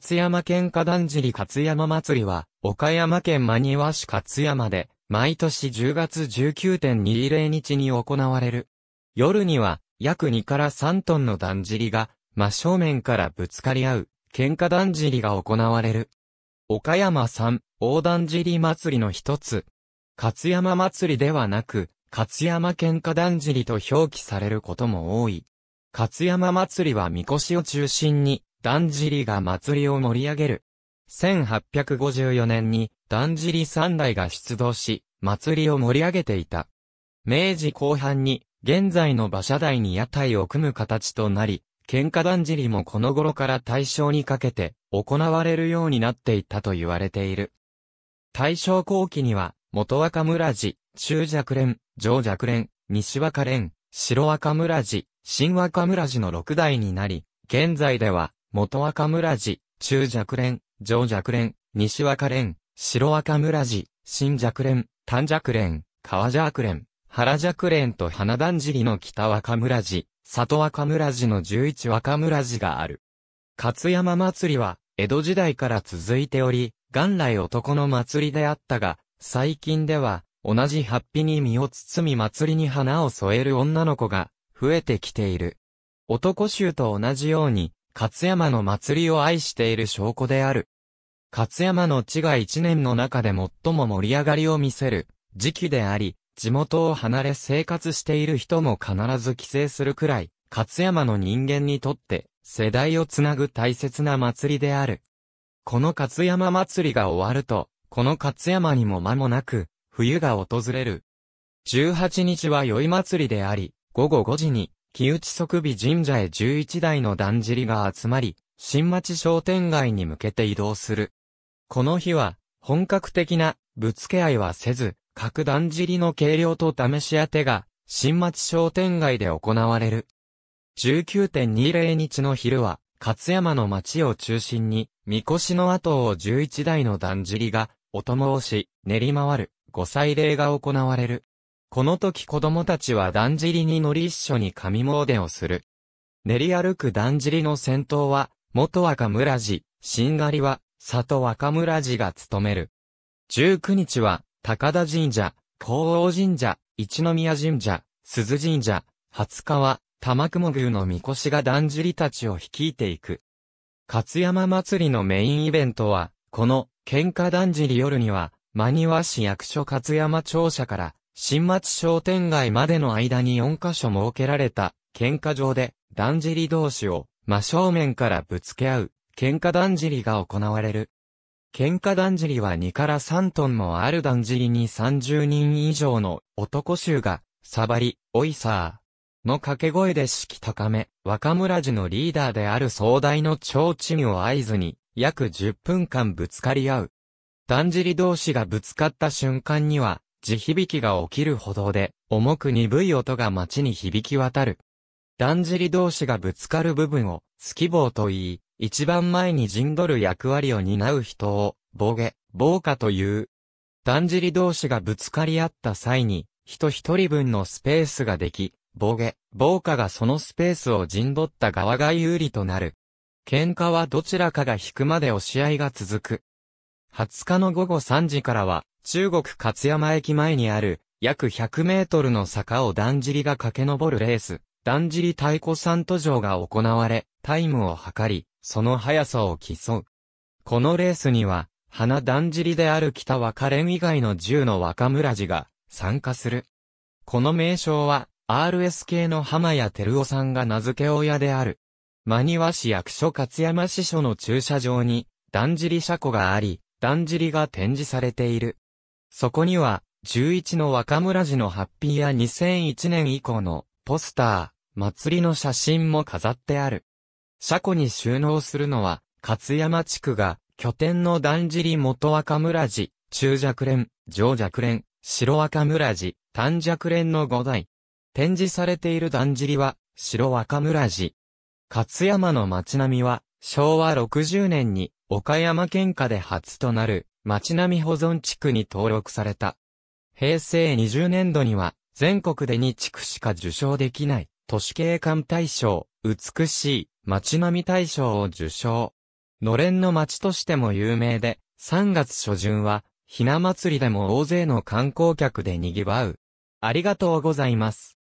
勝山県花壇尻勝山祭りは、岡山県真庭市勝山で、毎年10月19.20日に行われる。夜には、約2から3トンのだんじりが、真正面からぶつかり合う、喧嘩だんじりが行われる。岡山産、大だ尻祭りの一つ。勝山祭りではなく、勝山喧嘩だんじりと表記されることも多い。勝山祭りは神輿を中心に、だんじりが祭りを盛り上げる。1854年に、だんじり三代が出動し、祭りを盛り上げていた。明治後半に、現在の馬車台に屋台を組む形となり、喧嘩だんじりもこの頃から大正にかけて行われるようになっていたと言われている。大正後期には、元若村寺、中若連、上若連、西若連、白若村寺、新若村寺の六代になり、現在では元赤村寺、中若連、上若連、西若連、白赤村寺、新若連、丹若連、川若連、原若連と花だんじりの北若村寺、里若村寺の十一若村寺がある。勝山祭りは、江戸時代から続いており、元来男の祭りであったが、最近では、同じハッピに身を包み祭りに花を添える女の子が、増えてきている。男衆と同じように、勝山の祭りを愛している証拠である。勝山の地が一年の中で最も盛り上がりを見せる時期であり、地元を離れ生活している人も必ず帰省するくらい、勝山の人間にとって世代をつなぐ大切な祭りである。この勝山祭りが終わると、この勝山にも間もなく、冬が訪れる。18日は宵祭りであり、午後5時に木内即備神社へ11台のだんじりが集まり、新町商店街に向けて移動する。この日は、本格的な、ぶつけ合いはせず、各だんじりの計量と試し当てが、新町商店街で行われる。19.20日の昼は、勝山の町を中心に、みこしの後を11台のだんじりが、お供をし、練り回る、御祭礼が行われる。この時子供たちはだんじりに乗り一緒に神詣をする。練り歩くだんじりの先頭は、元若村寺、新狩りは、里若村寺が務める。19日は、高田神社、高王神社、一宮神社、鈴神社、20日は、玉雲宮の神輿がだんじりたちを率いていく。勝山祭りのメインイベントは、この、喧嘩だんじり夜には、真庭市役所勝山庁舎から、新町商店街までの間に4カ所設けられた、喧嘩場で、だんじり同士を、真正面からぶつけ合う、喧嘩だんじりが行われる。喧嘩だんじりは2から3トンもあるだんじりに30人以上の男衆が、サバリ、おいさーの掛け声で士気高め、若村寺のリーダーである壮大の超地味を合図に、約10分間ぶつかり合う。だんじり同士がぶつかった瞬間には、地響きが起きる歩道で、重く鈍い音が街に響き渡る。だんじり同士がぶつかる部分を、スキ棒と言い、一番前に陣取る役割を担う人を、ゲ、下、防下という。だんじり同士がぶつかり合った際に、人一人分のスペースができ、ゲ、下、防下がそのスペースを陣取った側が有利となる。喧嘩はどちらかが引くまで押し合いが続く。20日の午後3時からは、中国勝山駅前にある、約100メートルの坂をだんじりが駆け上るレース、だんじり太鼓山途上が行われ、タイムを測り、その速さを競う。このレースには、花だんじりである北若蓮以外の10の若村寺が参加する。この名称は、RSK の浜谷照夫さんが名付け親である。真庭市役所勝山支所の駐車場に、だんじり車庫があり、だんじりが展示されている。そこには、11の若村寺のハッピーや2001年以降のポスター、祭りの写真も飾ってある。車庫に収納するのは、勝山地区が拠点のだんじり元若村寺、中若連、上若連、白若村寺、短若連の5台。展示されているだんじりは、白若村寺。勝山の街並みは、昭和60年に岡山県下で初となる町並み保存地区に登録された。平成20年度には、全国で2地区しか受賞できない、都市景観大賞、美しい、町並み大賞を受賞。のれんの町としても有名で、3月初旬は、ひな祭りでも大勢の観光客で賑わう。ありがとうございます。